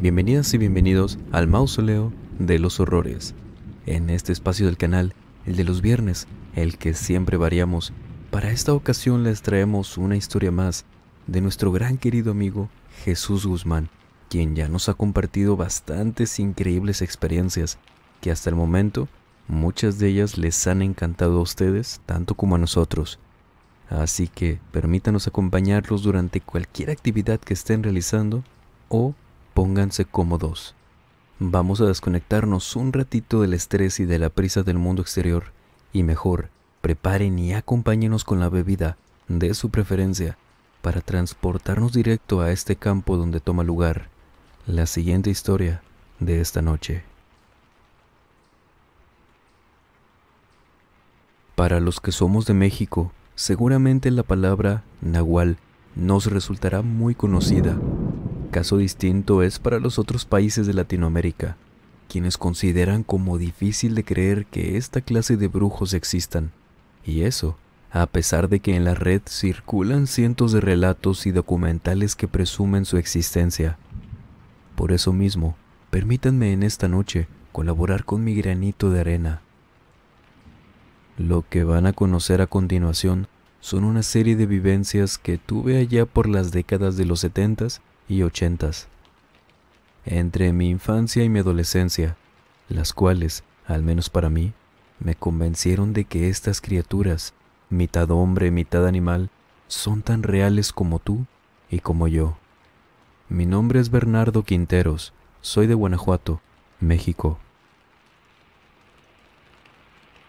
Bienvenidas y bienvenidos al mausoleo de los horrores. En este espacio del canal, el de los viernes, el que siempre variamos, para esta ocasión les traemos una historia más de nuestro gran querido amigo Jesús Guzmán, quien ya nos ha compartido bastantes increíbles experiencias que hasta el momento muchas de ellas les han encantado a ustedes tanto como a nosotros. Así que permítanos acompañarlos durante cualquier actividad que estén realizando o pónganse cómodos. Vamos a desconectarnos un ratito del estrés y de la prisa del mundo exterior y mejor, preparen y acompáñenos con la bebida, de su preferencia, para transportarnos directo a este campo donde toma lugar la siguiente historia de esta noche. Para los que somos de México, seguramente la palabra nahual nos resultará muy conocida Caso distinto es para los otros países de Latinoamérica, quienes consideran como difícil de creer que esta clase de brujos existan, y eso, a pesar de que en la red circulan cientos de relatos y documentales que presumen su existencia. Por eso mismo, permítanme en esta noche colaborar con mi granito de arena. Lo que van a conocer a continuación son una serie de vivencias que tuve allá por las décadas de los setentas y ochentas, entre mi infancia y mi adolescencia, las cuales, al menos para mí, me convencieron de que estas criaturas, mitad hombre, mitad animal, son tan reales como tú y como yo. Mi nombre es Bernardo Quinteros, soy de Guanajuato, México.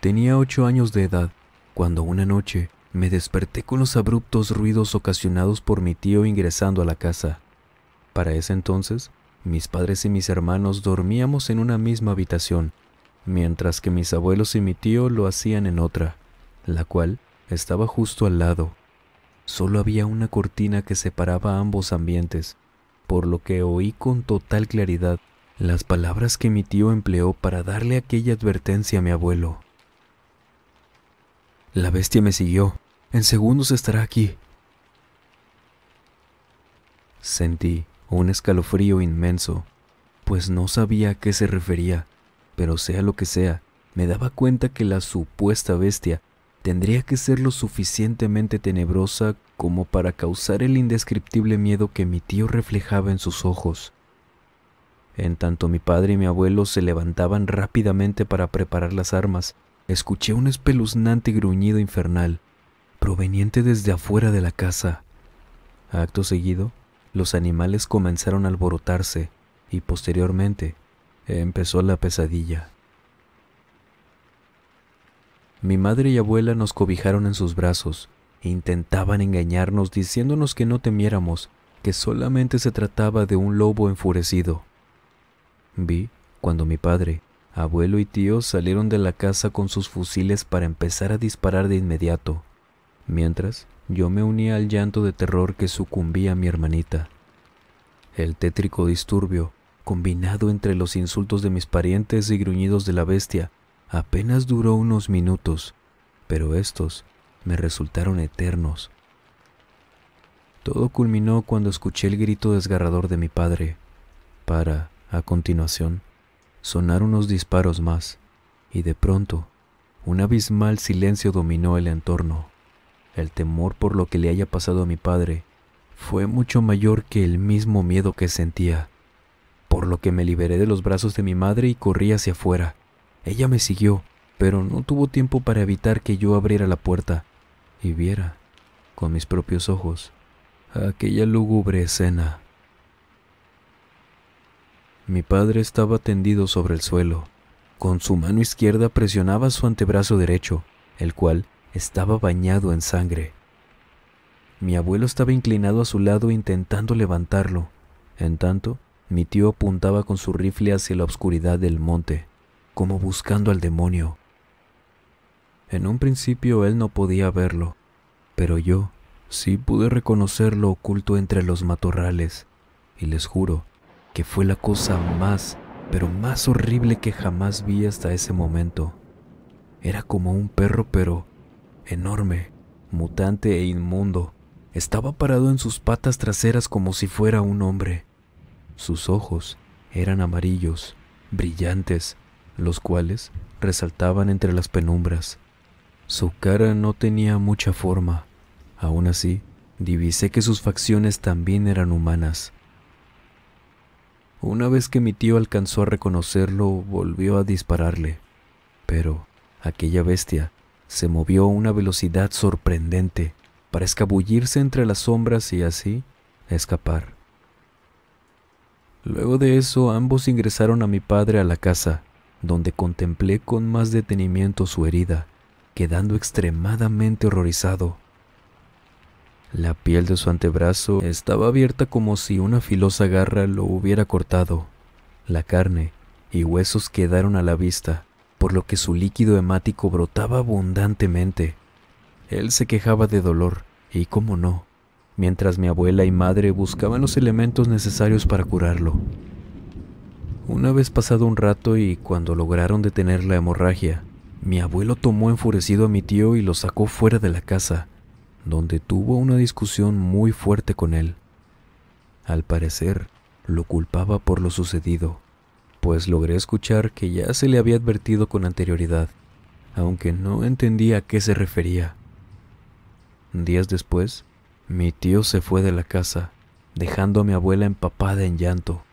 Tenía ocho años de edad cuando una noche me desperté con los abruptos ruidos ocasionados por mi tío ingresando a la casa. Para ese entonces, mis padres y mis hermanos dormíamos en una misma habitación, mientras que mis abuelos y mi tío lo hacían en otra, la cual estaba justo al lado. Solo había una cortina que separaba ambos ambientes, por lo que oí con total claridad las palabras que mi tío empleó para darle aquella advertencia a mi abuelo. La bestia me siguió. En segundos estará aquí. Sentí un escalofrío inmenso, pues no sabía a qué se refería, pero sea lo que sea, me daba cuenta que la supuesta bestia tendría que ser lo suficientemente tenebrosa como para causar el indescriptible miedo que mi tío reflejaba en sus ojos. En tanto mi padre y mi abuelo se levantaban rápidamente para preparar las armas, escuché un espeluznante gruñido infernal, proveniente desde afuera de la casa. Acto seguido, los animales comenzaron a alborotarse y posteriormente empezó la pesadilla. Mi madre y abuela nos cobijaron en sus brazos, intentaban engañarnos diciéndonos que no temiéramos, que solamente se trataba de un lobo enfurecido. Vi cuando mi padre, abuelo y tío salieron de la casa con sus fusiles para empezar a disparar de inmediato, mientras yo me unía al llanto de terror que sucumbía a mi hermanita. El tétrico disturbio, combinado entre los insultos de mis parientes y gruñidos de la bestia, apenas duró unos minutos, pero estos me resultaron eternos. Todo culminó cuando escuché el grito desgarrador de mi padre, para, a continuación, sonar unos disparos más, y de pronto, un abismal silencio dominó el entorno. El temor por lo que le haya pasado a mi padre fue mucho mayor que el mismo miedo que sentía, por lo que me liberé de los brazos de mi madre y corrí hacia afuera. Ella me siguió, pero no tuvo tiempo para evitar que yo abriera la puerta y viera, con mis propios ojos, aquella lúgubre escena. Mi padre estaba tendido sobre el suelo. Con su mano izquierda presionaba su antebrazo derecho, el cual estaba bañado en sangre. Mi abuelo estaba inclinado a su lado intentando levantarlo. En tanto, mi tío apuntaba con su rifle hacia la oscuridad del monte, como buscando al demonio. En un principio él no podía verlo, pero yo sí pude reconocerlo oculto entre los matorrales, y les juro que fue la cosa más, pero más horrible que jamás vi hasta ese momento. Era como un perro, pero enorme, mutante e inmundo, estaba parado en sus patas traseras como si fuera un hombre. Sus ojos eran amarillos, brillantes, los cuales resaltaban entre las penumbras. Su cara no tenía mucha forma, aún así, divisé que sus facciones también eran humanas. Una vez que mi tío alcanzó a reconocerlo, volvió a dispararle, pero aquella bestia se movió a una velocidad sorprendente para escabullirse entre las sombras y así escapar. Luego de eso ambos ingresaron a mi padre a la casa, donde contemplé con más detenimiento su herida, quedando extremadamente horrorizado. La piel de su antebrazo estaba abierta como si una filosa garra lo hubiera cortado. La carne y huesos quedaron a la vista, por lo que su líquido hemático brotaba abundantemente. Él se quejaba de dolor, y cómo no, mientras mi abuela y madre buscaban los elementos necesarios para curarlo. Una vez pasado un rato y cuando lograron detener la hemorragia, mi abuelo tomó enfurecido a mi tío y lo sacó fuera de la casa, donde tuvo una discusión muy fuerte con él. Al parecer, lo culpaba por lo sucedido pues logré escuchar que ya se le había advertido con anterioridad, aunque no entendía a qué se refería. Días después, mi tío se fue de la casa, dejando a mi abuela empapada en llanto.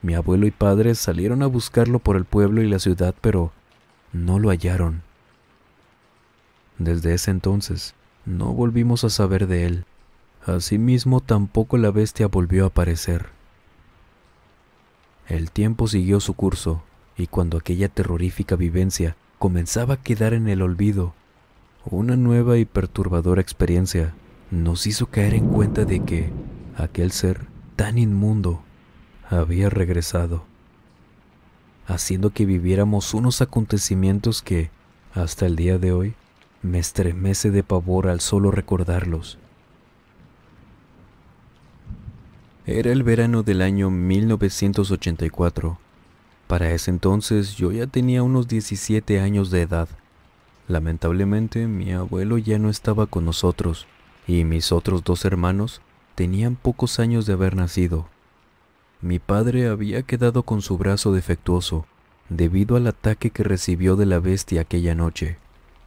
Mi abuelo y padre salieron a buscarlo por el pueblo y la ciudad, pero no lo hallaron. Desde ese entonces, no volvimos a saber de él. Asimismo, tampoco la bestia volvió a aparecer. El tiempo siguió su curso, y cuando aquella terrorífica vivencia comenzaba a quedar en el olvido, una nueva y perturbadora experiencia nos hizo caer en cuenta de que aquel ser tan inmundo había regresado, haciendo que viviéramos unos acontecimientos que, hasta el día de hoy, me estremece de pavor al solo recordarlos. Era el verano del año 1984. Para ese entonces yo ya tenía unos 17 años de edad. Lamentablemente mi abuelo ya no estaba con nosotros y mis otros dos hermanos tenían pocos años de haber nacido. Mi padre había quedado con su brazo defectuoso debido al ataque que recibió de la bestia aquella noche,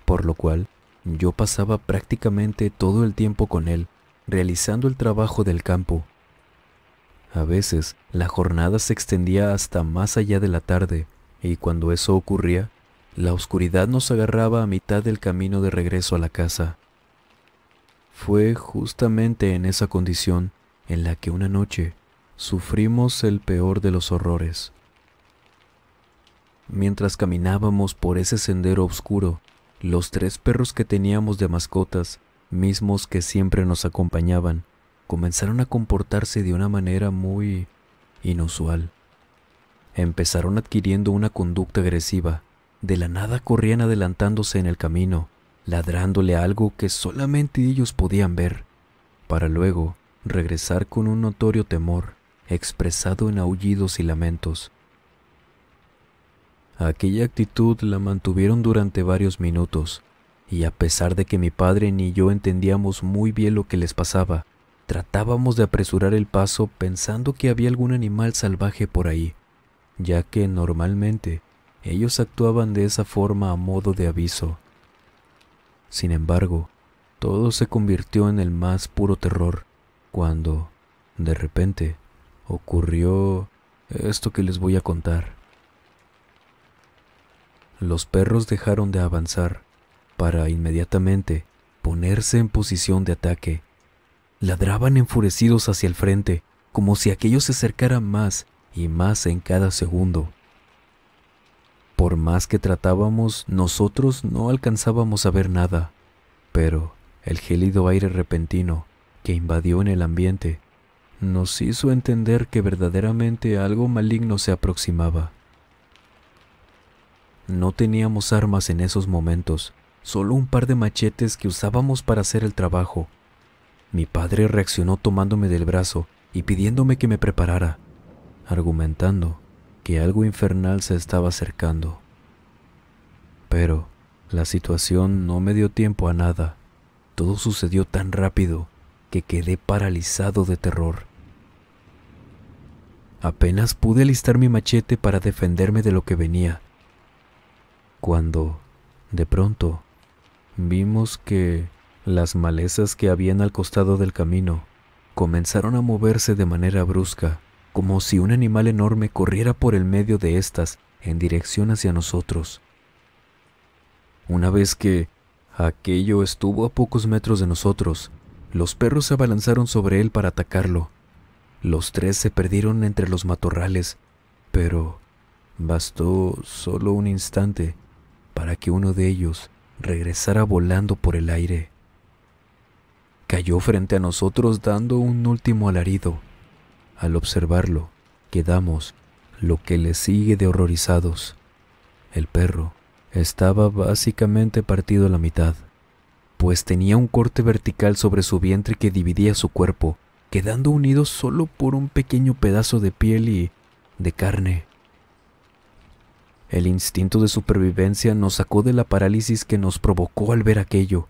por lo cual yo pasaba prácticamente todo el tiempo con él, realizando el trabajo del campo a veces la jornada se extendía hasta más allá de la tarde, y cuando eso ocurría, la oscuridad nos agarraba a mitad del camino de regreso a la casa. Fue justamente en esa condición en la que una noche sufrimos el peor de los horrores. Mientras caminábamos por ese sendero oscuro, los tres perros que teníamos de mascotas, mismos que siempre nos acompañaban, comenzaron a comportarse de una manera muy inusual. Empezaron adquiriendo una conducta agresiva. De la nada corrían adelantándose en el camino, ladrándole algo que solamente ellos podían ver, para luego regresar con un notorio temor, expresado en aullidos y lamentos. Aquella actitud la mantuvieron durante varios minutos, y a pesar de que mi padre ni yo entendíamos muy bien lo que les pasaba, Tratábamos de apresurar el paso pensando que había algún animal salvaje por ahí, ya que normalmente ellos actuaban de esa forma a modo de aviso. Sin embargo, todo se convirtió en el más puro terror cuando, de repente, ocurrió esto que les voy a contar. Los perros dejaron de avanzar para inmediatamente ponerse en posición de ataque ladraban enfurecidos hacia el frente, como si aquello se acercara más y más en cada segundo. Por más que tratábamos, nosotros no alcanzábamos a ver nada, pero el gélido aire repentino que invadió en el ambiente nos hizo entender que verdaderamente algo maligno se aproximaba. No teníamos armas en esos momentos, solo un par de machetes que usábamos para hacer el trabajo mi padre reaccionó tomándome del brazo y pidiéndome que me preparara, argumentando que algo infernal se estaba acercando. Pero la situación no me dio tiempo a nada. Todo sucedió tan rápido que quedé paralizado de terror. Apenas pude alistar mi machete para defenderme de lo que venía, cuando, de pronto, vimos que las malezas que habían al costado del camino comenzaron a moverse de manera brusca, como si un animal enorme corriera por el medio de estas en dirección hacia nosotros. Una vez que aquello estuvo a pocos metros de nosotros, los perros se abalanzaron sobre él para atacarlo. Los tres se perdieron entre los matorrales, pero bastó solo un instante para que uno de ellos regresara volando por el aire cayó frente a nosotros dando un último alarido. Al observarlo, quedamos lo que le sigue de horrorizados. El perro estaba básicamente partido a la mitad, pues tenía un corte vertical sobre su vientre que dividía su cuerpo, quedando unido solo por un pequeño pedazo de piel y de carne. El instinto de supervivencia nos sacó de la parálisis que nos provocó al ver aquello.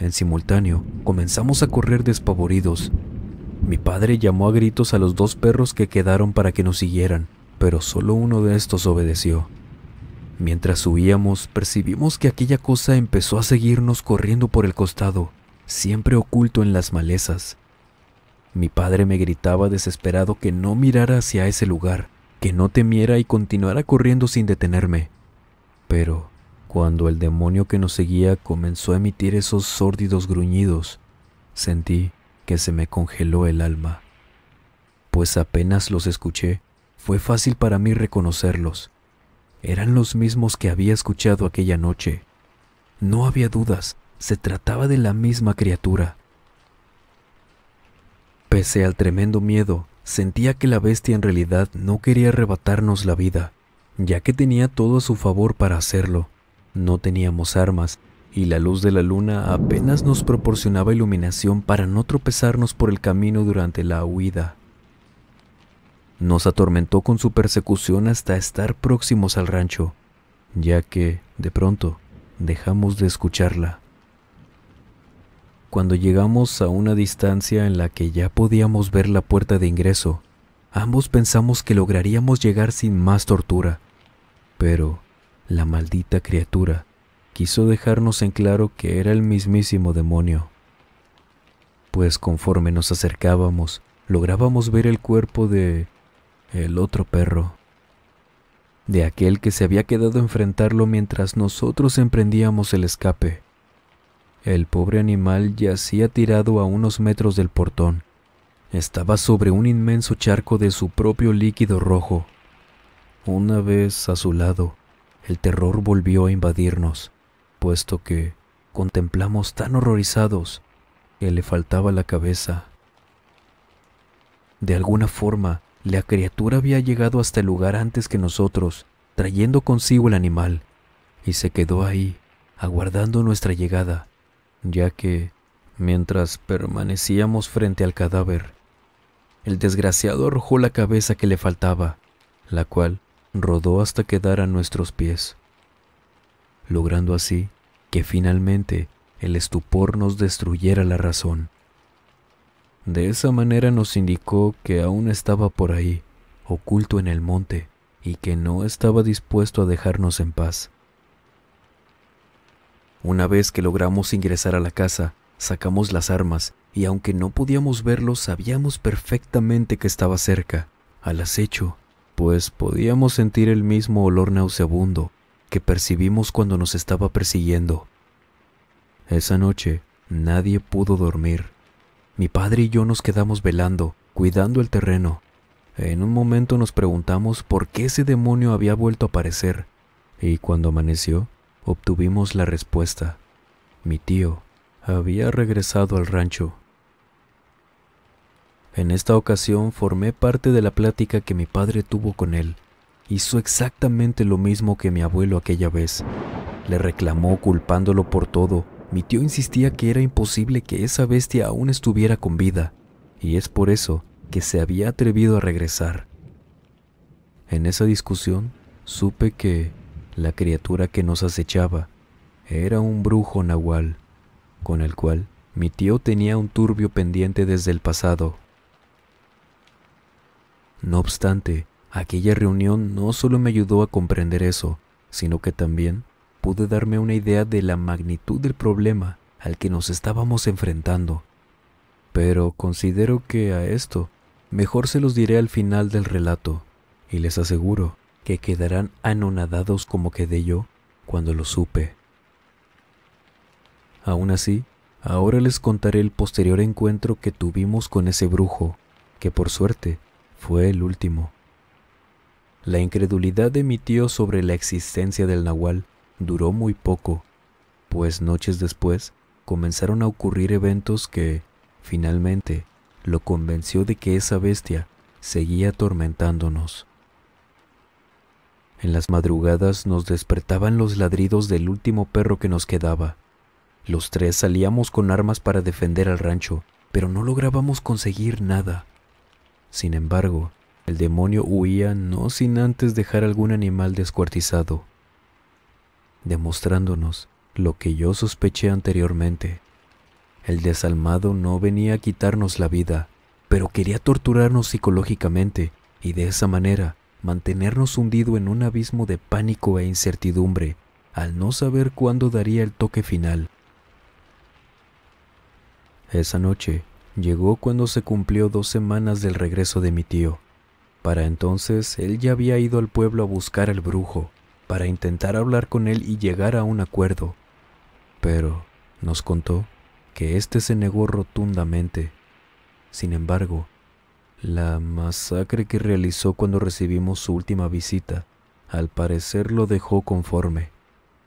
En simultáneo, comenzamos a correr despavoridos. Mi padre llamó a gritos a los dos perros que quedaron para que nos siguieran, pero solo uno de estos obedeció. Mientras subíamos percibimos que aquella cosa empezó a seguirnos corriendo por el costado, siempre oculto en las malezas. Mi padre me gritaba desesperado que no mirara hacia ese lugar, que no temiera y continuara corriendo sin detenerme. Pero cuando el demonio que nos seguía comenzó a emitir esos sórdidos gruñidos, sentí que se me congeló el alma, pues apenas los escuché, fue fácil para mí reconocerlos. Eran los mismos que había escuchado aquella noche. No había dudas, se trataba de la misma criatura. Pese al tremendo miedo, sentía que la bestia en realidad no quería arrebatarnos la vida, ya que tenía todo a su favor para hacerlo. No teníamos armas y la luz de la luna apenas nos proporcionaba iluminación para no tropezarnos por el camino durante la huida. Nos atormentó con su persecución hasta estar próximos al rancho, ya que, de pronto, dejamos de escucharla. Cuando llegamos a una distancia en la que ya podíamos ver la puerta de ingreso, ambos pensamos que lograríamos llegar sin más tortura, pero la maldita criatura quiso dejarnos en claro que era el mismísimo demonio. Pues conforme nos acercábamos, lográbamos ver el cuerpo de... el otro perro. De aquel que se había quedado a enfrentarlo mientras nosotros emprendíamos el escape. El pobre animal yacía tirado a unos metros del portón. Estaba sobre un inmenso charco de su propio líquido rojo. Una vez a su lado, el terror volvió a invadirnos, puesto que contemplamos tan horrorizados que le faltaba la cabeza. De alguna forma, la criatura había llegado hasta el lugar antes que nosotros, trayendo consigo el animal, y se quedó ahí, aguardando nuestra llegada, ya que, mientras permanecíamos frente al cadáver, el desgraciado arrojó la cabeza que le faltaba, la cual rodó hasta quedar a nuestros pies, logrando así que finalmente el estupor nos destruyera la razón. De esa manera nos indicó que aún estaba por ahí, oculto en el monte, y que no estaba dispuesto a dejarnos en paz. Una vez que logramos ingresar a la casa, sacamos las armas y aunque no podíamos verlo, sabíamos perfectamente que estaba cerca, al acecho, pues podíamos sentir el mismo olor nauseabundo que percibimos cuando nos estaba persiguiendo. Esa noche nadie pudo dormir. Mi padre y yo nos quedamos velando, cuidando el terreno. En un momento nos preguntamos por qué ese demonio había vuelto a aparecer, y cuando amaneció, obtuvimos la respuesta. Mi tío había regresado al rancho en esta ocasión formé parte de la plática que mi padre tuvo con él. Hizo exactamente lo mismo que mi abuelo aquella vez. Le reclamó culpándolo por todo. Mi tío insistía que era imposible que esa bestia aún estuviera con vida, y es por eso que se había atrevido a regresar. En esa discusión supe que la criatura que nos acechaba era un brujo nahual, con el cual mi tío tenía un turbio pendiente desde el pasado. No obstante, aquella reunión no solo me ayudó a comprender eso, sino que también pude darme una idea de la magnitud del problema al que nos estábamos enfrentando. Pero considero que a esto mejor se los diré al final del relato, y les aseguro que quedarán anonadados como quedé yo cuando lo supe. Aún así, ahora les contaré el posterior encuentro que tuvimos con ese brujo, que por suerte fue el último. La incredulidad de mi tío sobre la existencia del nahual duró muy poco, pues noches después comenzaron a ocurrir eventos que, finalmente, lo convenció de que esa bestia seguía atormentándonos. En las madrugadas nos despertaban los ladridos del último perro que nos quedaba. Los tres salíamos con armas para defender al rancho, pero no lográbamos conseguir nada. Sin embargo, el demonio huía no sin antes dejar algún animal descuartizado, demostrándonos lo que yo sospeché anteriormente. El desalmado no venía a quitarnos la vida, pero quería torturarnos psicológicamente y de esa manera mantenernos hundido en un abismo de pánico e incertidumbre al no saber cuándo daría el toque final. Esa noche Llegó cuando se cumplió dos semanas del regreso de mi tío. Para entonces él ya había ido al pueblo a buscar al brujo, para intentar hablar con él y llegar a un acuerdo. Pero nos contó que éste se negó rotundamente. Sin embargo, la masacre que realizó cuando recibimos su última visita, al parecer lo dejó conforme,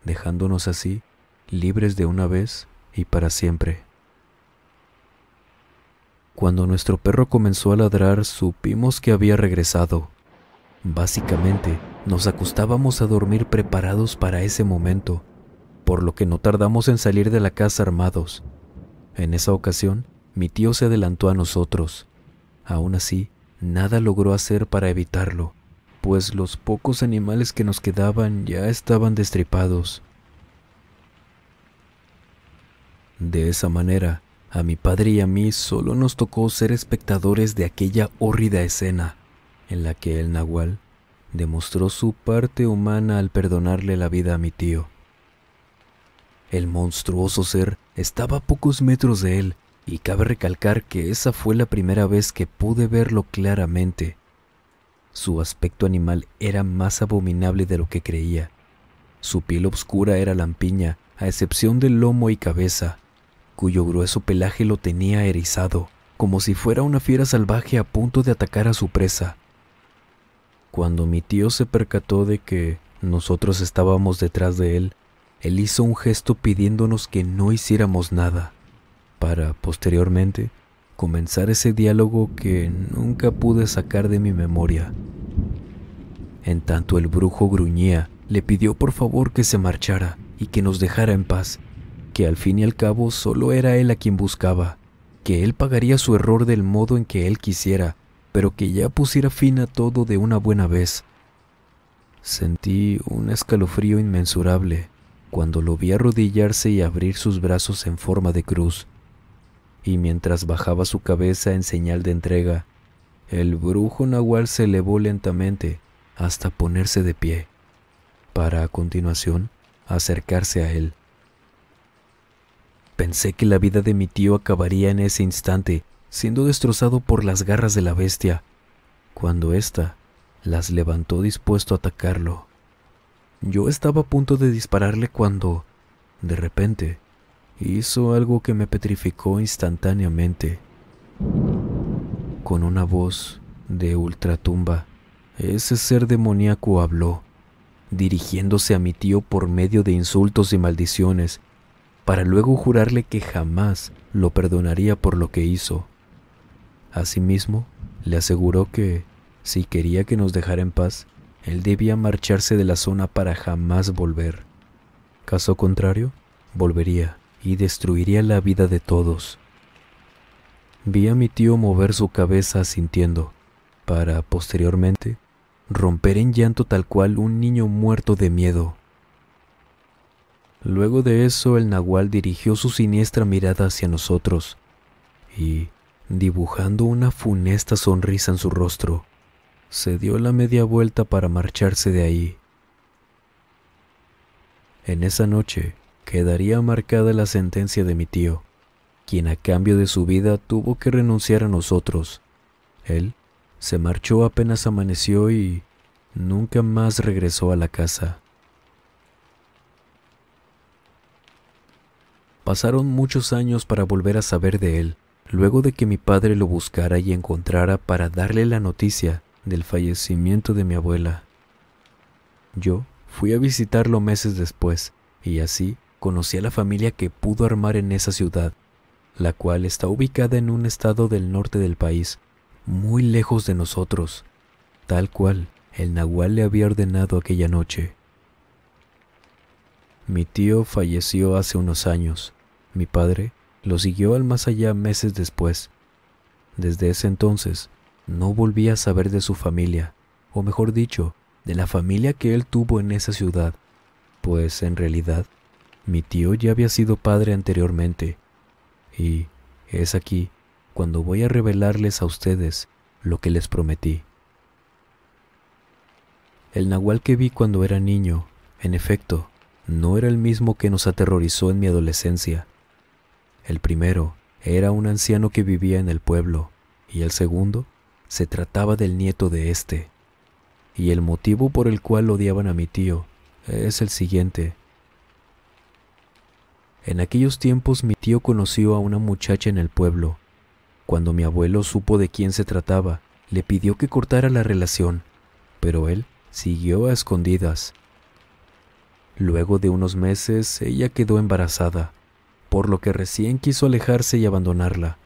dejándonos así libres de una vez y para siempre. Cuando nuestro perro comenzó a ladrar, supimos que había regresado. Básicamente, nos acostábamos a dormir preparados para ese momento, por lo que no tardamos en salir de la casa armados. En esa ocasión, mi tío se adelantó a nosotros. Aún así, nada logró hacer para evitarlo, pues los pocos animales que nos quedaban ya estaban destripados. De esa manera, a mi padre y a mí solo nos tocó ser espectadores de aquella hórrida escena en la que el nahual demostró su parte humana al perdonarle la vida a mi tío. El monstruoso ser estaba a pocos metros de él, y cabe recalcar que esa fue la primera vez que pude verlo claramente. Su aspecto animal era más abominable de lo que creía. Su piel oscura era lampiña, a excepción del lomo y cabeza, cuyo grueso pelaje lo tenía erizado, como si fuera una fiera salvaje a punto de atacar a su presa. Cuando mi tío se percató de que nosotros estábamos detrás de él, él hizo un gesto pidiéndonos que no hiciéramos nada, para posteriormente comenzar ese diálogo que nunca pude sacar de mi memoria. En tanto el brujo gruñía, le pidió por favor que se marchara y que nos dejara en paz, que al fin y al cabo solo era él a quien buscaba, que él pagaría su error del modo en que él quisiera, pero que ya pusiera fin a todo de una buena vez. Sentí un escalofrío inmensurable cuando lo vi arrodillarse y abrir sus brazos en forma de cruz, y mientras bajaba su cabeza en señal de entrega, el brujo nahual se elevó lentamente hasta ponerse de pie, para a continuación acercarse a él. Pensé que la vida de mi tío acabaría en ese instante, siendo destrozado por las garras de la bestia, cuando ésta las levantó dispuesto a atacarlo. Yo estaba a punto de dispararle cuando, de repente, hizo algo que me petrificó instantáneamente. Con una voz de ultratumba, ese ser demoníaco habló, dirigiéndose a mi tío por medio de insultos y maldiciones, para luego jurarle que jamás lo perdonaría por lo que hizo. Asimismo, le aseguró que, si quería que nos dejara en paz, él debía marcharse de la zona para jamás volver. Caso contrario, volvería y destruiría la vida de todos. Vi a mi tío mover su cabeza sintiendo, para posteriormente romper en llanto tal cual un niño muerto de miedo. Luego de eso, el nahual dirigió su siniestra mirada hacia nosotros y, dibujando una funesta sonrisa en su rostro, se dio la media vuelta para marcharse de ahí. En esa noche quedaría marcada la sentencia de mi tío, quien a cambio de su vida tuvo que renunciar a nosotros. Él se marchó apenas amaneció y nunca más regresó a la casa. Pasaron muchos años para volver a saber de él, luego de que mi padre lo buscara y encontrara para darle la noticia del fallecimiento de mi abuela. Yo fui a visitarlo meses después y así conocí a la familia que pudo armar en esa ciudad, la cual está ubicada en un estado del norte del país, muy lejos de nosotros, tal cual el nahual le había ordenado aquella noche. Mi tío falleció hace unos años. Mi padre lo siguió al más allá meses después. Desde ese entonces, no volví a saber de su familia, o mejor dicho, de la familia que él tuvo en esa ciudad, pues en realidad, mi tío ya había sido padre anteriormente. Y es aquí cuando voy a revelarles a ustedes lo que les prometí. El nahual que vi cuando era niño, en efecto, no era el mismo que nos aterrorizó en mi adolescencia. El primero era un anciano que vivía en el pueblo y el segundo se trataba del nieto de este. Y el motivo por el cual odiaban a mi tío es el siguiente. En aquellos tiempos mi tío conoció a una muchacha en el pueblo. Cuando mi abuelo supo de quién se trataba, le pidió que cortara la relación, pero él siguió a escondidas Luego de unos meses ella quedó embarazada, por lo que recién quiso alejarse y abandonarla.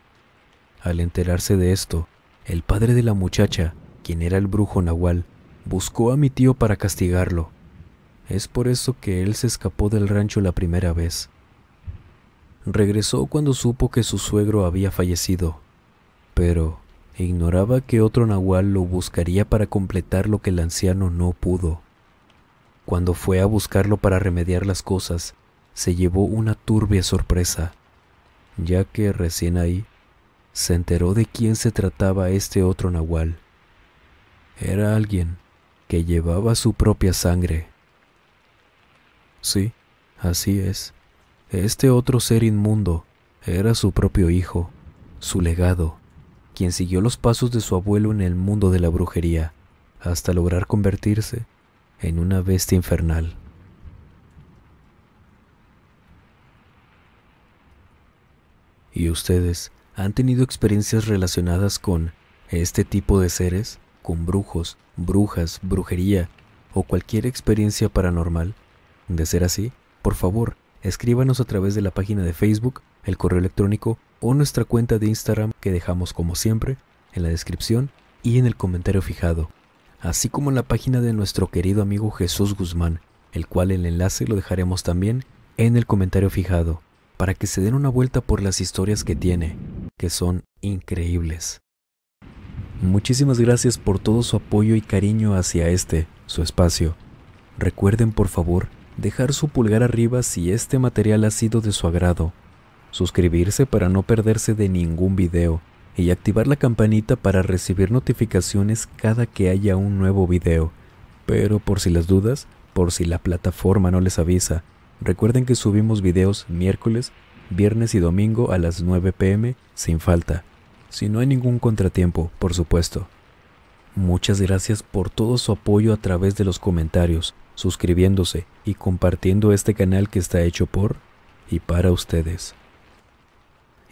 Al enterarse de esto, el padre de la muchacha, quien era el brujo nahual, buscó a mi tío para castigarlo. Es por eso que él se escapó del rancho la primera vez. Regresó cuando supo que su suegro había fallecido, pero ignoraba que otro nahual lo buscaría para completar lo que el anciano no pudo. Cuando fue a buscarlo para remediar las cosas, se llevó una turbia sorpresa, ya que recién ahí se enteró de quién se trataba este otro nahual. Era alguien que llevaba su propia sangre. Sí, así es. Este otro ser inmundo era su propio hijo, su legado, quien siguió los pasos de su abuelo en el mundo de la brujería, hasta lograr convertirse en una bestia infernal. ¿Y ustedes han tenido experiencias relacionadas con este tipo de seres, con brujos, brujas, brujería o cualquier experiencia paranormal? De ser así, por favor, escríbanos a través de la página de Facebook, el correo electrónico o nuestra cuenta de Instagram que dejamos como siempre en la descripción y en el comentario fijado así como la página de nuestro querido amigo Jesús Guzmán, el cual el enlace lo dejaremos también en el comentario fijado, para que se den una vuelta por las historias que tiene, que son increíbles. Muchísimas gracias por todo su apoyo y cariño hacia este, su espacio. Recuerden por favor dejar su pulgar arriba si este material ha sido de su agrado, suscribirse para no perderse de ningún video, y activar la campanita para recibir notificaciones cada que haya un nuevo video. Pero por si las dudas, por si la plataforma no les avisa, recuerden que subimos videos miércoles, viernes y domingo a las 9 pm sin falta, si no hay ningún contratiempo, por supuesto. Muchas gracias por todo su apoyo a través de los comentarios, suscribiéndose y compartiendo este canal que está hecho por y para ustedes.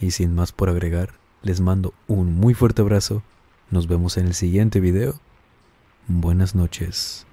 Y sin más por agregar, les mando un muy fuerte abrazo. Nos vemos en el siguiente video. Buenas noches.